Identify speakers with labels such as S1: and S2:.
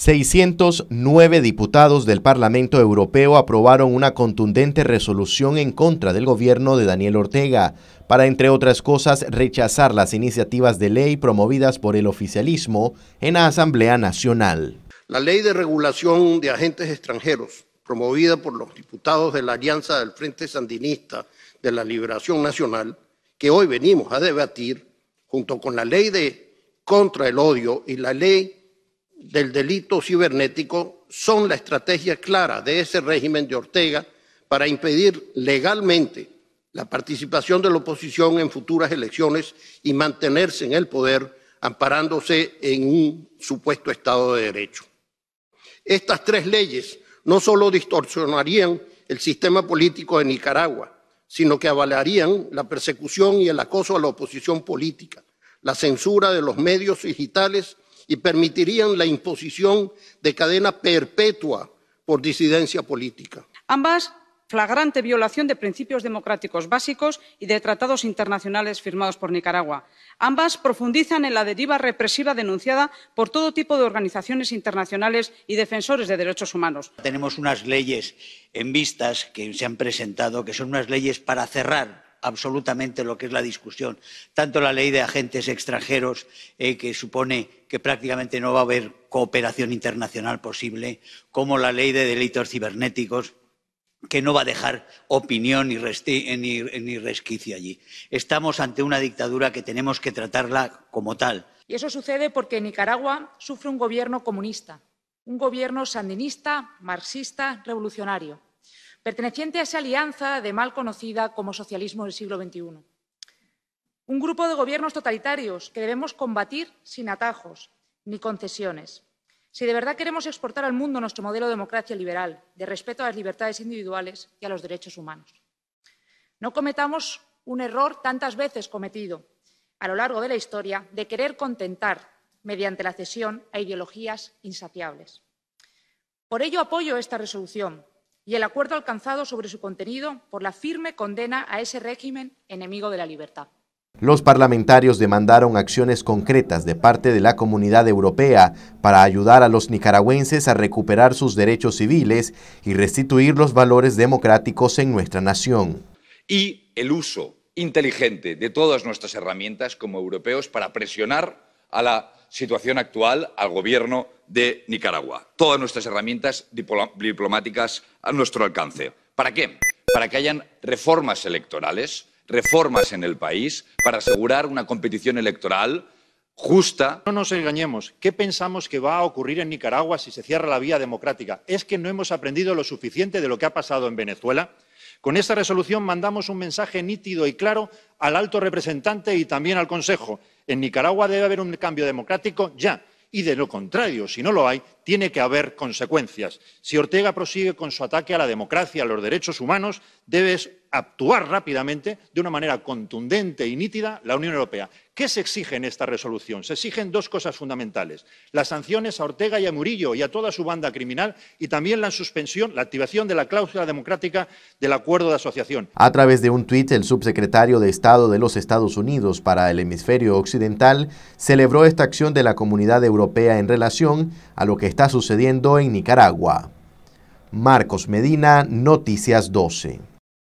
S1: 609 diputados del Parlamento Europeo aprobaron una contundente resolución en contra del gobierno de Daniel Ortega para, entre otras cosas, rechazar las iniciativas de ley promovidas por el oficialismo en la Asamblea Nacional.
S2: La ley de regulación de agentes extranjeros, promovida por los diputados de la Alianza del Frente Sandinista de la Liberación Nacional, que hoy venimos a debatir, junto con la ley de contra el odio y la ley del delito cibernético son la estrategia clara de ese régimen de Ortega para impedir legalmente la participación de la oposición en futuras elecciones y mantenerse en el poder amparándose en un supuesto Estado de Derecho. Estas tres leyes no solo distorsionarían el sistema político de Nicaragua, sino que avalarían la persecución y el acoso a la oposición política, la censura de los medios digitales y permitirían la imposición de cadena perpetua por disidencia política.
S3: Ambas flagrante violación de principios democráticos básicos y de tratados internacionales firmados por Nicaragua. Ambas profundizan en la deriva represiva denunciada por todo tipo de organizaciones
S4: internacionales y defensores de derechos humanos. Tenemos unas leyes en vistas que se han presentado que son unas leyes para cerrar absolutamente lo que es la discusión, tanto la ley de agentes extranjeros, eh, que supone que prácticamente no va a haber cooperación internacional posible, como la ley de delitos cibernéticos, que no va a dejar opinión ni, ni, resquicio allí. Estamos ante una dictadura que tenemos que tratarla como tal.
S3: Y eso sucede porque Nicaragua sufre un gobierno comunista, un gobierno sandinista, marxista, revolucionario perteneciente a esa alianza de mal conocida como socialismo del siglo XXI. Un grupo de gobiernos totalitarios que debemos combatir sin atajos ni concesiones. Si de verdad queremos exportar al mundo nuestro modelo de democracia liberal, de respeto a las libertades individuales y a los derechos humanos. No cometamos un error tantas veces cometido a lo largo de la historia de querer contentar mediante la cesión a ideologías insaciables. Por ello apoyo esta resolución, y el acuerdo alcanzado sobre su contenido por la firme condena a ese régimen enemigo de la libertad.
S1: Los parlamentarios demandaron acciones concretas de parte de la comunidad europea para ayudar a los nicaragüenses a recuperar sus derechos civiles y restituir los valores democráticos en nuestra nación.
S5: Y el uso inteligente de todas nuestras herramientas como europeos para presionar a la situación actual al gobierno de Nicaragua. Todas nuestras herramientas diplomáticas a nuestro alcance. ¿Para qué? Para que hayan reformas electorales, reformas en el país, para asegurar una competición electoral justa. No nos engañemos. ¿Qué pensamos que va a ocurrir en Nicaragua si se cierra la vía democrática? ¿Es que no hemos aprendido lo suficiente de lo que ha pasado en Venezuela? Con esta resolución mandamos un mensaje nítido y claro al alto representante y también al Consejo en Nicaragua debe haber un cambio democrático ya. Y de lo contrario, si no lo hay, tiene que haber consecuencias. Si Ortega prosigue con su ataque a la democracia, a los derechos humanos, debes actuar rápidamente, de una manera contundente y nítida, la Unión Europea. ¿Qué se exige en esta resolución? Se exigen dos cosas fundamentales. Las sanciones a Ortega y a Murillo y a toda su banda criminal y también la suspensión, la activación de la cláusula democrática del acuerdo de asociación.
S1: A través de un tuit, el subsecretario de Estado de los Estados Unidos para el hemisferio occidental celebró esta acción de la comunidad europea en relación a lo que está sucediendo en Nicaragua. Marcos Medina, Noticias 12.